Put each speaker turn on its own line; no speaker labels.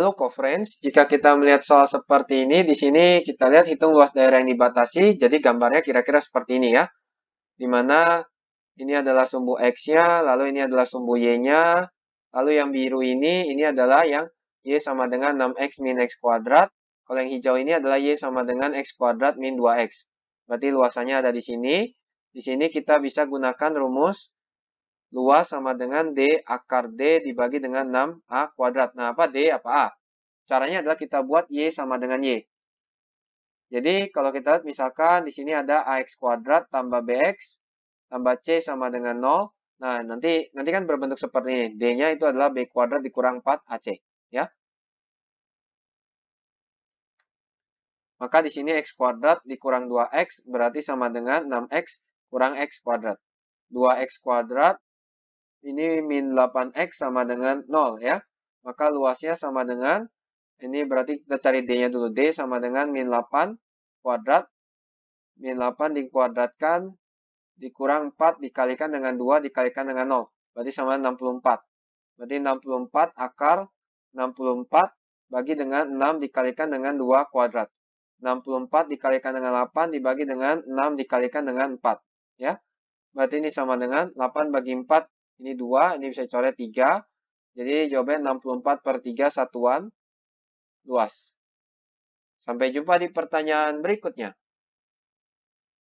Lalu coverage, jika kita melihat soal seperti ini, di sini kita lihat hitung luas daerah yang dibatasi, jadi gambarnya kira-kira seperti ini ya. Dimana ini adalah sumbu X-nya, lalu ini adalah sumbu Y-nya, lalu yang biru ini, ini adalah yang Y sama dengan 6X min X kuadrat, kalau yang hijau ini adalah Y sama dengan X kuadrat min 2X. Berarti luasannya ada di sini. Di sini kita bisa gunakan rumus Luas sama dengan D akar D dibagi dengan 6A kuadrat. Nah, apa D apa A? Caranya adalah kita buat Y sama dengan Y. Jadi, kalau kita lihat misalkan di sini ada AX kuadrat tambah BX tambah C sama dengan 0. Nah, nanti nanti kan berbentuk seperti ini. D-nya itu adalah B kuadrat dikurang 4 AC. Ya. Maka di sini X kuadrat dikurang 2X berarti sama dengan 6X kurang X kuadrat. 2X kuadrat ini min 8x sama dengan 0 ya. Maka luasnya sama dengan, ini berarti kita cari D-nya dulu. D sama dengan min 8 kuadrat. Min 8 dikuadratkan, dikurang 4 dikalikan dengan 2 dikalikan dengan 0. Berarti sama dengan 64. Berarti 64 akar 64 bagi dengan 6 dikalikan dengan 2 kuadrat. 64 dikalikan dengan 8 dibagi dengan 6 dikalikan dengan 4. Ya. Berarti ini sama dengan 8 bagi 4 ini 2, ini bisa coret 3. Jadi jawabannya 64 per 3 satuan luas. Sampai jumpa di pertanyaan berikutnya.